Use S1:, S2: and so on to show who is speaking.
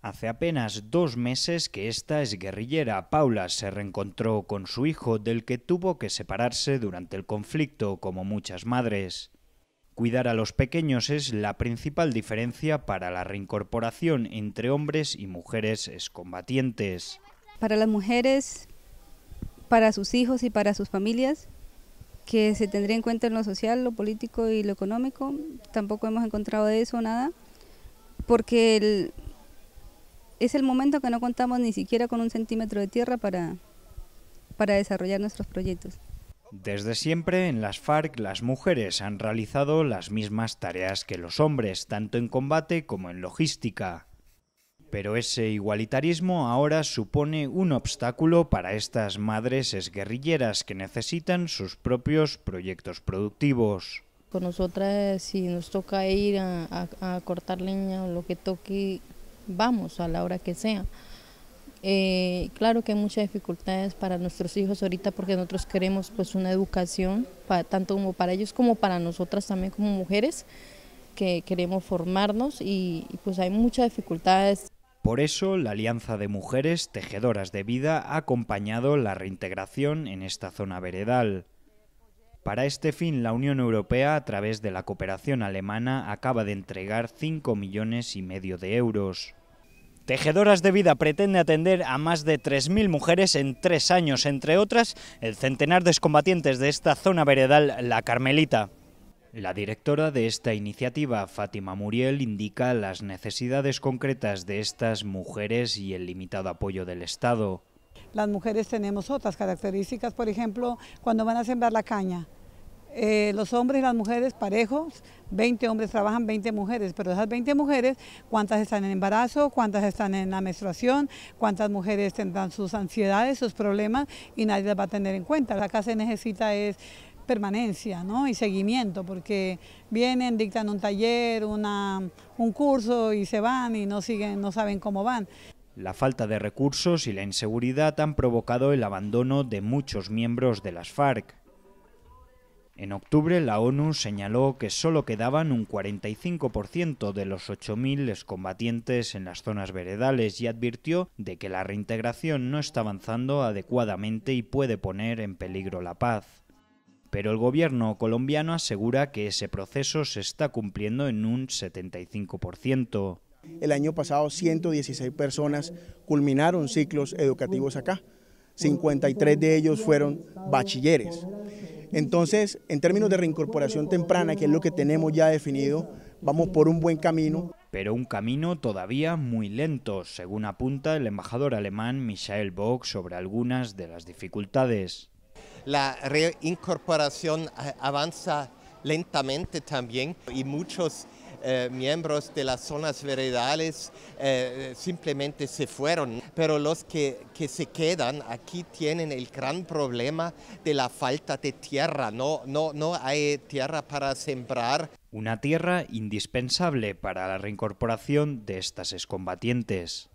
S1: Hace apenas dos meses que esta guerrillera Paula se reencontró con su hijo del que tuvo que separarse durante el conflicto, como muchas madres. Cuidar a los pequeños es la principal diferencia para la reincorporación entre hombres y mujeres combatientes.
S2: Para las mujeres, para sus hijos y para sus familias, que se tendría en cuenta en lo social, lo político y lo económico, tampoco hemos encontrado de eso nada, porque el, es el momento que no contamos ni siquiera con un centímetro de tierra para, para desarrollar nuestros proyectos.
S1: Desde siempre en las FARC las mujeres han realizado las mismas tareas que los hombres, tanto en combate como en logística. Pero ese igualitarismo ahora supone un obstáculo para estas madres esguerrilleras que necesitan sus propios proyectos productivos.
S2: Con nosotras si nos toca ir a cortar leña o lo que toque, vamos a la hora que sea. Eh, claro que hay muchas dificultades para nuestros hijos ahorita porque nosotros queremos pues una educación tanto como para ellos como para nosotras también como mujeres que queremos formarnos y, y pues hay muchas
S1: dificultades. Por eso, la Alianza de Mujeres Tejedoras de Vida ha acompañado la reintegración en esta zona veredal. Para este fin, la Unión Europea, a través de la cooperación alemana, acaba de entregar 5 millones y medio de euros. Tejedoras de Vida pretende atender a más de 3.000 mujeres en tres años, entre otras el centenar de excombatientes de esta zona veredal, La Carmelita. La directora de esta iniciativa, Fátima Muriel, indica las necesidades concretas de estas mujeres y el limitado apoyo del Estado.
S2: Las mujeres tenemos otras características, por ejemplo, cuando van a sembrar la caña, eh, los hombres y las mujeres parejos, 20 hombres trabajan, 20 mujeres, pero de esas 20 mujeres, ¿cuántas están en embarazo? ¿Cuántas están en la menstruación? ¿Cuántas mujeres tendrán sus ansiedades, sus problemas y nadie las va a tener en cuenta? que se necesita es permanencia y seguimiento, porque vienen, dictan un taller, un curso y se van y no, siguen, no saben cómo van.
S1: La falta de recursos y la inseguridad han provocado el abandono de muchos miembros de las FARC. En octubre, la ONU señaló que solo quedaban un 45% de los 8.000 combatientes en las zonas veredales y advirtió de que la reintegración no está avanzando adecuadamente y puede poner en peligro la paz. Pero el gobierno colombiano asegura que ese proceso se está cumpliendo en un 75%. El año pasado 116 personas culminaron ciclos educativos acá. 53 de ellos fueron bachilleres. Entonces, en términos de reincorporación temprana, que es lo que tenemos ya definido, vamos por un buen camino. Pero un camino todavía muy lento, según apunta el embajador alemán Michael Bock sobre algunas de las dificultades.
S2: La reincorporación eh, avanza lentamente también y muchos eh, miembros de las zonas veredales eh, simplemente se fueron, pero los que, que, se quedan aquí tienen el
S1: gran problema de la falta de tierra, no, no, no hay tierra para sembrar. Una tierra indispensable para la reincorporación de estas excombatientes.